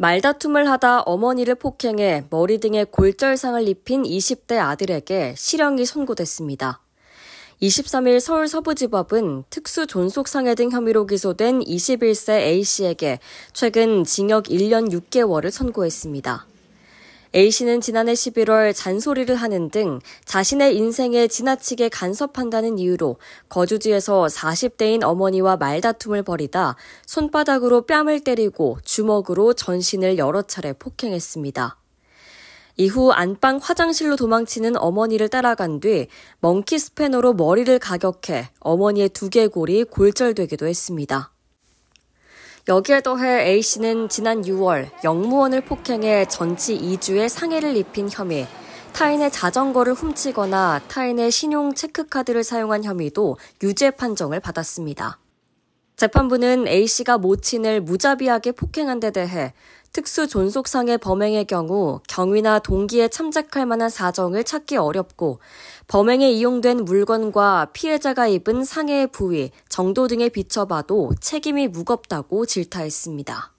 말다툼을 하다 어머니를 폭행해 머리 등에 골절상을 입힌 20대 아들에게 실형이 선고됐습니다. 23일 서울 서부지법은 특수 존속상해 등 혐의로 기소된 21세 A씨에게 최근 징역 1년 6개월을 선고했습니다. A씨는 지난해 11월 잔소리를 하는 등 자신의 인생에 지나치게 간섭한다는 이유로 거주지에서 40대인 어머니와 말다툼을 벌이다 손바닥으로 뺨을 때리고 주먹으로 전신을 여러 차례 폭행했습니다. 이후 안방 화장실로 도망치는 어머니를 따라간 뒤 멍키 스패너로 머리를 가격해 어머니의 두개골이 골절되기도 했습니다. 여기에 더해 A씨는 지난 6월 영무원을 폭행해 전치 2주의 상해를 입힌 혐의, 타인의 자전거를 훔치거나 타인의 신용 체크카드를 사용한 혐의도 유죄 판정을 받았습니다. 재판부는 A씨가 모친을 무자비하게 폭행한 데 대해 특수 존속상의 범행의 경우 경위나 동기에 참작할 만한 사정을 찾기 어렵고 범행에 이용된 물건과 피해자가 입은 상해의 부위, 정도 등에 비춰봐도 책임이 무겁다고 질타했습니다.